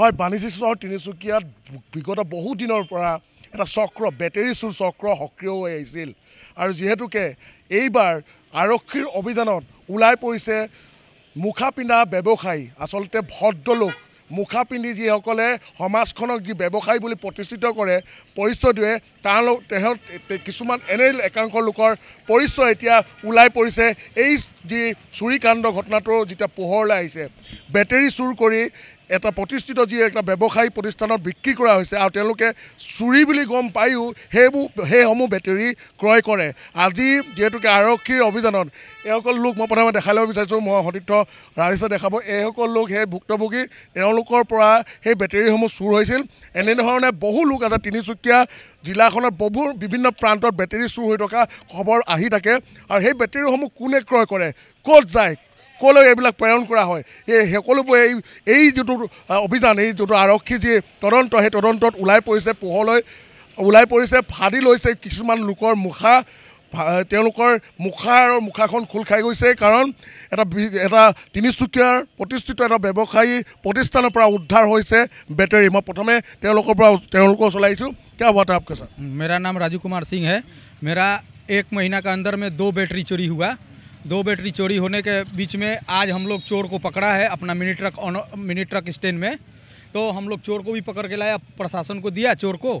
হয় বাণিজ্য চহৰ তিনিচুকীয়াত বিগত বহুত দিনৰ পৰা এটা চক্ৰ বেটেৰী চুৰ চক্ৰ সক্ৰিয় হৈ আহিছিল আৰু যিহেতুকে এইবাৰ আৰক্ষীৰ অভিযানত ওলাই পৰিছে মুখা পিন্ধা ব্যৱসায়ী আচলতে ভদ্ৰলোক মুখা পিন্ধি যিসকলে সমাজখনক যি ব্যৱসায় বুলি প্ৰতিষ্ঠিত কৰে পৰিচয় দিয়ে তাৰ তেহেঁত কিছুমান এনে একাংশ লোকৰ পৰিচয় এতিয়া ওলাই পৰিছে এই যি চুৰিকাণ্ড ঘটনাটো যেতিয়া পোহৰলৈ আহিছে বেটেৰী চুৰ কৰি এটা প্ৰতিষ্ঠিত যি এটা ব্যৱসায়িক প্ৰতিষ্ঠানত বিক্ৰী কৰা হৈছে আৰু তেওঁলোকে চুৰি বুলি গম পায়ো সেইবোৰ সেইসমূহ বেটেৰী ক্ৰয় কৰে আজি যিহেতুকে আৰক্ষীৰ অভিযানত এইসকল লোক মই প্ৰথমে দেখাই ল'ব বিচাৰিছোঁ মই সতীৰ্থ ৰাজেশে দেখাব এইসকল লোক সেই ভুক্তভোগী তেওঁলোকৰ পৰা সেই বেটেৰীসমূহ চুৰ হৈছিল এনেধৰণে বহু লোক আছে তিনিচুকীয়া জিলাখনৰ বহু বিভিন্ন প্ৰান্তত বেটেৰী চুৰ হৈ থকা খবৰ আহি থাকে আৰু সেই বেটেৰীসমূহ কোনে ক্ৰয় কৰে ক'ত যায় সকলো এইবিলাক প্ৰেৰণ কৰা হয় এই সকলোবোৰ এই এই যিটো অভিযান এই যিটো আৰক্ষী যি তদন্ত সেই তদন্তত ওলাই পৰিছে পোহৰলৈ ওলাই পৰিছে ফাদি লৈছে কিছুমান লোকৰ মুখা তেওঁলোকৰ মুখা আৰু মুখাখন খোল খাই গৈছে কাৰণ এটা এটা তিনিচুকীয়াৰ প্ৰতিষ্ঠিত এটা ব্যৱসায়ী প্ৰতিষ্ঠানৰ পৰা উদ্ধাৰ হৈছে বেটেৰী মই প্ৰথমে তেওঁলোকৰ পৰা তেওঁলোকৰ চলাইছোঁ কিয় হোৱা তাৰ মেৰা নাম ৰাজীৱ কুমাৰ সিং হে মেৰা এক মহিনা কা অন্দৰ মে দ' বেটেৰী চৰি হোৱা दो बैटरी चोरी होने के बीच में आज हम लोग चोर को पकड़ा है अपना mini truck on mini truck stand में तो हम लोग चोर को भी पकड़ के लाया प्रशासन को दिया चोर को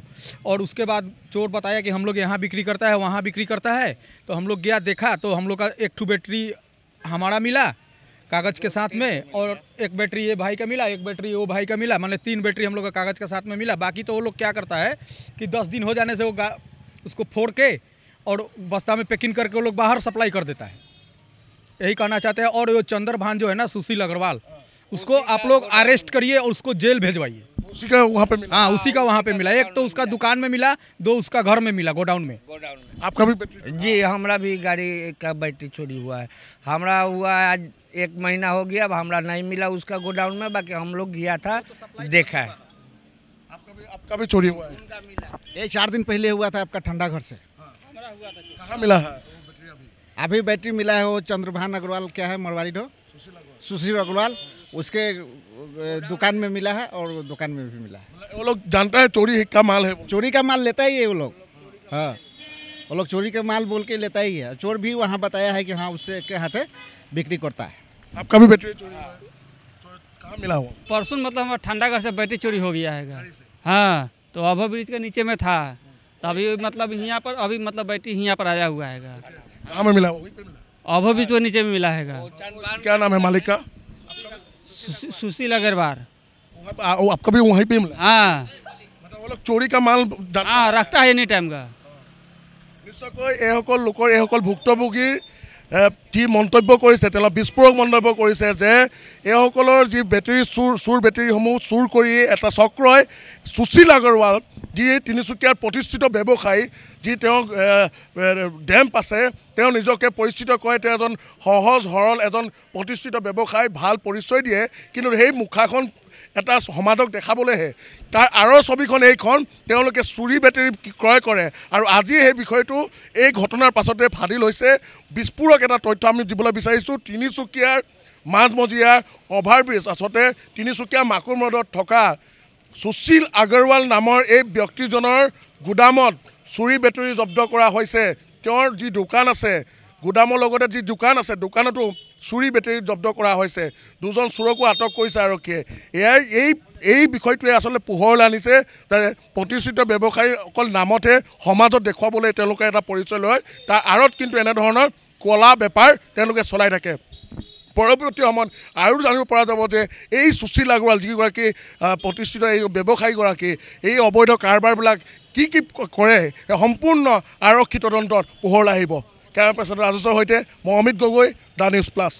और उसके बाद चोर बताया कि हम लोग यहाँ बिक्री करता है वहाँ बिक्री करता है तो हम लोग गया देखा तो हम लोग का एक ठू बैटरी हमारा मिला कागज़ के साथ में और एक बैटरी ये भाई का मिला एक बैटरी वो भाई का मिला मतलब तीन बैटरी हम लोग का कागज़ के साथ में मिला बाकी तो वो लोग क्या करता है कि दस दिन हो जाने से वो उसको फोड़ के और बस्ता में पैकिंग करके वो लोग बाहर सप्लाई कर देता है यही कहना चाहते हैं और वो चंद्रभान जो है ना सुशील अग्रवाल उसको आप लोग अरेस्ट करिए और उसको जेल भेजवाइए उसी का वहाँ पे हाँ उसी का वहाँ पे मिला एक तो उसका दुकान में मिला दो उसका घर में मिला गोडाउन में गोडाउन में आपका भी जी हमारा भी गाड़ी का बैटरी चोरी हुआ है हमारा हुआ आज एक महीना हो गया अब हमारा नहीं मिला उसका गोडाउन में बाकी हम लोग गया था देखा है आपका भी आपका भी चोरी हुआ है ये चार दिन पहले हुआ था आपका ठंडा घर से कहाँ मिला है अभी बैटरी मिला है वो चंद्रभान अग्रवाल क्या है मरवाड़ी ढो सुशील अग्रवाल उसके दुकान में मिला है और दुकान में भी मिला है मतलब वो लोग जानता है चोरी का माल है चोरी का माल लेता ही है वो लोग हाँ वो लोग चोरी का माल बोल के लेता ही है चोर भी वहाँ बताया है कि हाँ उससे के हाथे बिक्री करता है आपका भी बैटरी चोरी कहाँ मिला हुआ परसों मतलब हमारा ठंडा घर से बैटरी चोरी हो गया है हाँ तो अभव ब्रिज के नीचे में था तो अभी मतलब यहाँ पर अभी मतलब बैटरी यहाँ पर आया हुआ है कहाँ में मिला वहीं पे मिला अभो भी तो नीचे में मिला है क्या नाम है मालिक का सुशील अग्रवाल आपका भी वहीं पे मिला हाँ मतलब वो लोग चोरी का माल हाँ, रखता है एनी टाइम का নিশ্চয়কৈ এইসকল লোকৰ এইসকল ভুক্তভোগীৰ কি মন্তব্য কৰিছে তেওঁলোক বিস্ফোৰক মন্তব্য কৰিছে যে এইসকলৰ যি বেটেৰী চুৰ চুৰ বেটেৰীসমূহ চুৰ কৰি এটা চক্ৰই সুশীল আগৰৱাল যি তিনিচুকীয়াৰ প্ৰতিষ্ঠিত ব্যৱসায়ী যি তেওঁ ডেম্প আছে তেওঁ নিজকে পৰিচিত কৰে তেওঁ এজন সহজ সৰল এজন প্ৰতিষ্ঠিত ব্যৱসায় ভাল পৰিচয় দিয়ে কিন্তু সেই মুখাখন এটা সমাজক দেখাবলৈহে তাৰ আঁৰৰ ছবিখন এইখন তেওঁলোকে চুৰি বেটেৰী ক্ৰয় কৰে আৰু আজি সেই বিষয়টো এই ঘটনাৰ পাছতে ফাদিল হৈছে বিস্ফোৰক এটা তথ্য আমি দিবলৈ বিচাৰিছোঁ তিনিচুকীয়াৰ মাজমজিয়াৰ অভাৰব্ৰিজ আচলতে তিনিচুকীয়া মাকুৰ মদত থকা সুশীল আগৰৱাল নামৰ এই ব্যক্তিজনৰ গুদামত চুৰি বেটেৰী জব্দ কৰা হৈছে তেওঁৰ যি দোকান আছে গুদামৰ লগতে যি দোকান আছে দোকানতো চুৰি বেটেৰী জব্দ কৰা হৈছে দুজন চোৰকো আটক কৰিছে আৰক্ষীয়ে এয়াই এই এই বিষয়টোৱে আচলতে পোহৰলৈ আনিছে যে প্ৰতিষ্ঠিত ব্যৱসায়ী অকল নামতহে সমাজত দেখুৱাবলৈ তেওঁলোকে এটা পৰিচয় লয় তাৰ আঁৰত কিন্তু এনেধৰণৰ কলা বেপাৰ তেওঁলোকে চলাই থাকে পৰৱৰ্তী সময়ত আৰু জানিব পৰা যাব যে এই সুশীল আগৰৱাল যিগৰাকী প্ৰতিষ্ঠিত এই ব্যৱসায়ীগৰাকী এই অবৈধ কাৰবাৰবিলাক কি কি কৰে সম্পূৰ্ণ আৰক্ষী তদন্তত পোহৰলৈ আহিব কেমেৰা পাৰ্চন ৰাজেশৰ সৈতে মই Amit Gogoi the news plus